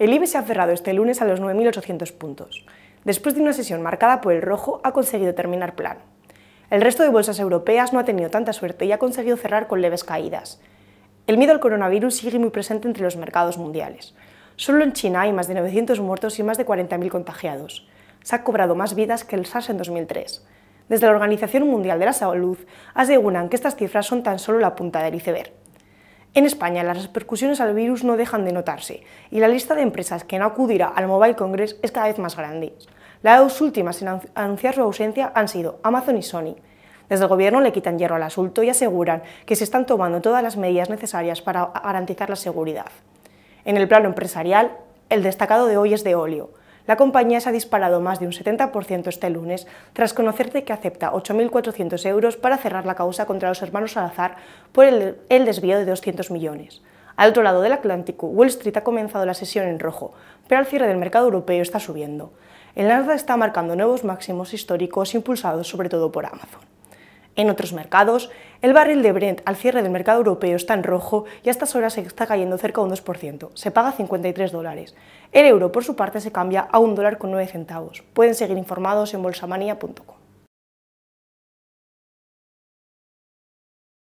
El IBEX se ha cerrado este lunes a los 9.800 puntos. Después de una sesión marcada por el rojo, ha conseguido terminar plan. El resto de bolsas europeas no ha tenido tanta suerte y ha conseguido cerrar con leves caídas. El miedo al coronavirus sigue muy presente entre los mercados mundiales. Solo en China hay más de 900 muertos y más de 40.000 contagiados. Se ha cobrado más vidas que el SARS en 2003. Desde la Organización Mundial de la Salud aseguran que estas cifras son tan solo la punta del iceberg. En España, las repercusiones al virus no dejan de notarse y la lista de empresas que no acudirá al Mobile Congress es cada vez más grande. Las dos últimas en anunciar su ausencia han sido Amazon y Sony. Desde el gobierno le quitan hierro al asunto y aseguran que se están tomando todas las medidas necesarias para garantizar la seguridad. En el plano empresarial, el destacado de hoy es de óleo. La compañía se ha disparado más de un 70% este lunes tras conocer que acepta 8.400 euros para cerrar la causa contra los hermanos Salazar por el, desvío de 200 millones. Al otro lado del Atlántico, Wall Street ha comenzado la sesión en rojo, pero al cierre del mercado europeo está subiendo. El Nasdaq está marcando nuevos máximos históricos impulsados sobre todo por Amazon. En otros mercados, el barril de Brent al cierre del mercado europeo está en rojo y a estas horas se está cayendo cerca de un 2%, se paga 53 dólares. El euro, por su parte, se cambia a un dólar con 9 centavos. Pueden seguir informados en bolsamania.com.